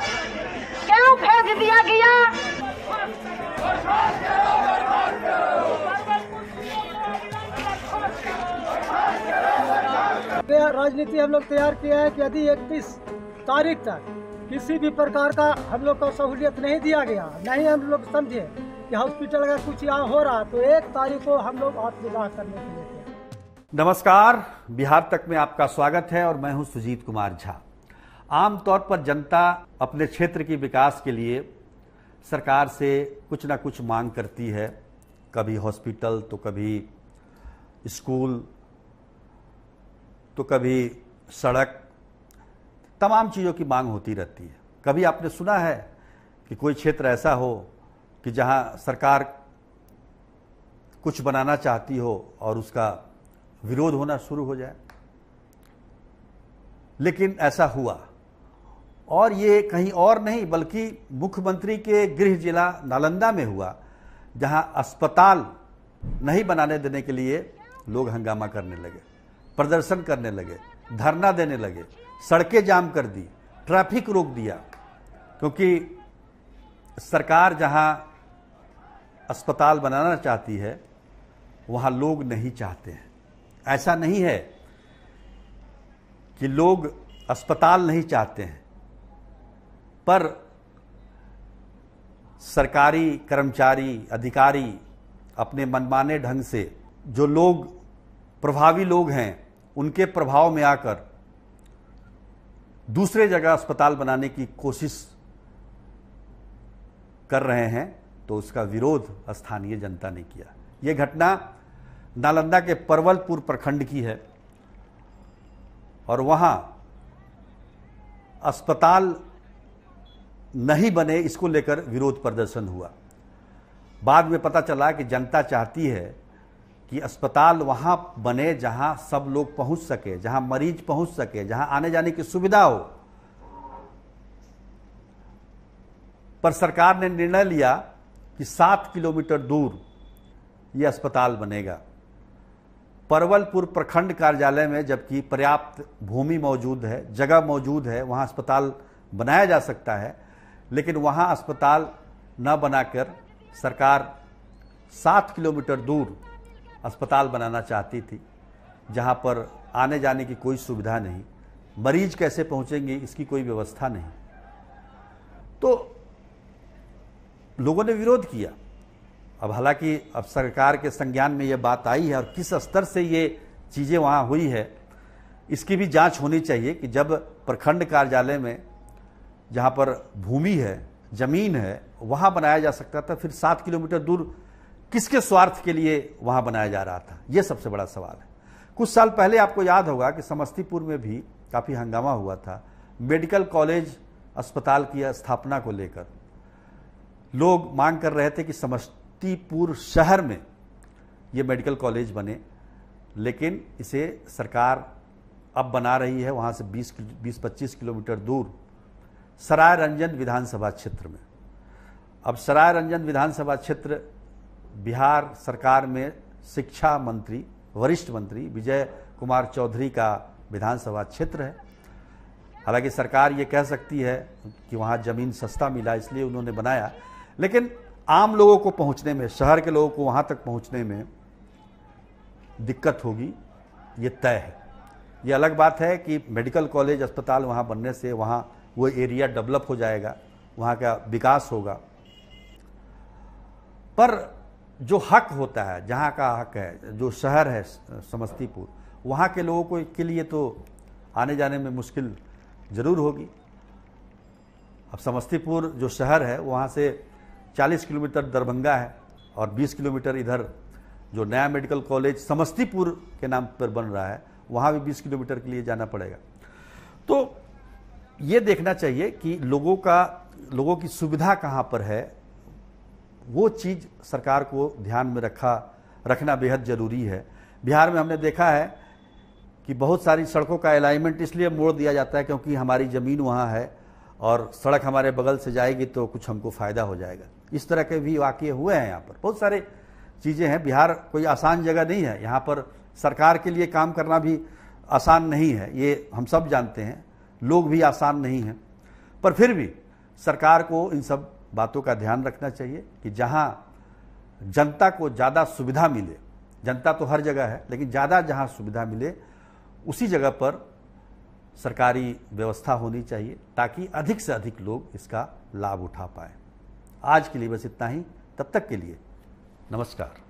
क्यों फेंक दिया गया राजनीति हम लोग तैयार किया है कि यदि इकतीस तारीख तक किसी भी प्रकार का हम लोग को सहूलियत नहीं दिया गया नहीं हम लोग समझे कि हॉस्पिटल का कुछ यहाँ हो रहा तो एक तारीख को हम लोग आत्मदाह करने के लिए नमस्कार बिहार तक में आपका स्वागत है और मैं हूं सुजीत कुमार झा आमतौर पर जनता अपने क्षेत्र की विकास के लिए सरकार से कुछ ना कुछ मांग करती है कभी हॉस्पिटल तो कभी स्कूल तो कभी सड़क तमाम चीज़ों की मांग होती रहती है कभी आपने सुना है कि कोई क्षेत्र ऐसा हो कि जहां सरकार कुछ बनाना चाहती हो और उसका विरोध होना शुरू हो जाए लेकिन ऐसा हुआ और ये कहीं और नहीं बल्कि मुख्यमंत्री के गृह जिला नालंदा में हुआ जहां अस्पताल नहीं बनाने देने के लिए लोग हंगामा करने लगे प्रदर्शन करने लगे धरना देने लगे सड़कें जाम कर दी ट्रैफिक रोक दिया क्योंकि सरकार जहां अस्पताल बनाना चाहती है वहां लोग नहीं चाहते हैं ऐसा नहीं है कि लोग अस्पताल नहीं चाहते हैं पर सरकारी कर्मचारी अधिकारी अपने मनमाने ढंग से जो लोग प्रभावी लोग हैं उनके प्रभाव में आकर दूसरे जगह अस्पताल बनाने की कोशिश कर रहे हैं तो उसका विरोध स्थानीय जनता ने किया यह घटना नालंदा के परवलपुर प्रखंड की है और वहाँ अस्पताल नहीं बने इसको लेकर विरोध प्रदर्शन हुआ बाद में पता चला कि जनता चाहती है कि अस्पताल वहाँ बने जहाँ सब लोग पहुँच सके जहाँ मरीज पहुँच सके जहाँ आने जाने की सुविधा हो पर सरकार ने निर्णय लिया कि सात किलोमीटर दूर ये अस्पताल बनेगा परवलपुर प्रखंड कार्यालय में जबकि पर्याप्त भूमि मौजूद है जगह मौजूद है वहाँ अस्पताल बनाया जा सकता है लेकिन वहाँ अस्पताल न बनाकर सरकार सात किलोमीटर दूर अस्पताल बनाना चाहती थी जहाँ पर आने जाने की कोई सुविधा नहीं मरीज कैसे पहुँचेंगे इसकी कोई व्यवस्था नहीं तो लोगों ने विरोध किया अब हालांकि अब सरकार के संज्ञान में ये बात आई है और किस स्तर से ये चीज़ें वहाँ हुई है इसकी भी जांच होनी चाहिए कि जब प्रखंड कार्यालय में जहाँ पर भूमि है जमीन है वहाँ बनाया जा सकता था फिर सात किलोमीटर दूर किसके स्वार्थ के लिए वहाँ बनाया जा रहा था ये सबसे बड़ा सवाल है कुछ साल पहले आपको याद होगा कि समस्तीपुर में भी काफ़ी हंगामा हुआ था मेडिकल कॉलेज अस्पताल की स्थापना को लेकर लोग मांग कर रहे थे कि समस्तीपुर शहर में ये मेडिकल कॉलेज बने लेकिन इसे सरकार अब बना रही है वहाँ से 20 20 25 किलोमीटर दूर सराय रंजन विधानसभा क्षेत्र में अब सराय रंजन विधानसभा क्षेत्र बिहार सरकार में शिक्षा मंत्री वरिष्ठ मंत्री विजय कुमार चौधरी का विधानसभा क्षेत्र है हालांकि सरकार ये कह सकती है कि वहाँ ज़मीन सस्ता मिला इसलिए उन्होंने बनाया लेकिन आम लोगों को पहुँचने में शहर के लोगों को वहाँ तक पहुँचने में दिक्कत होगी ये तय है ये अलग बात है कि मेडिकल कॉलेज अस्पताल वहाँ बनने से वहाँ वो एरिया डेवलप हो जाएगा वहाँ का विकास होगा पर जो हक होता है जहाँ का हक है जो शहर है समस्तीपुर वहाँ के लोगों को के लिए तो आने जाने में मुश्किल ज़रूर होगी अब समस्तीपुर जो शहर है वहाँ से 40 किलोमीटर दरभंगा है और 20 किलोमीटर इधर जो नया मेडिकल कॉलेज समस्तीपुर के नाम पर बन रहा है वहाँ भी 20 किलोमीटर के लिए जाना पड़ेगा तो ये देखना चाहिए कि लोगों का लोगों की सुविधा कहाँ पर है वो चीज़ सरकार को ध्यान में रखा रखना बेहद ज़रूरी है बिहार में हमने देखा है कि बहुत सारी सड़कों का अलाइनमेंट इसलिए मोड़ दिया जाता है क्योंकि हमारी ज़मीन वहाँ है और सड़क हमारे बगल से जाएगी तो कुछ हमको फ़ायदा हो जाएगा इस तरह के भी वाक्य हुए हैं यहाँ पर बहुत सारे चीज़ें हैं बिहार कोई आसान जगह नहीं है यहाँ पर सरकार के लिए काम करना भी आसान नहीं है ये हम सब जानते हैं लोग भी आसान नहीं हैं पर फिर भी सरकार को इन सब बातों का ध्यान रखना चाहिए कि जहाँ जनता को ज़्यादा सुविधा मिले जनता तो हर जगह है लेकिन ज़्यादा जहाँ सुविधा मिले उसी जगह पर सरकारी व्यवस्था होनी चाहिए ताकि अधिक से अधिक लोग इसका लाभ उठा पाए आज के लिए बस इतना ही तब तक के लिए नमस्कार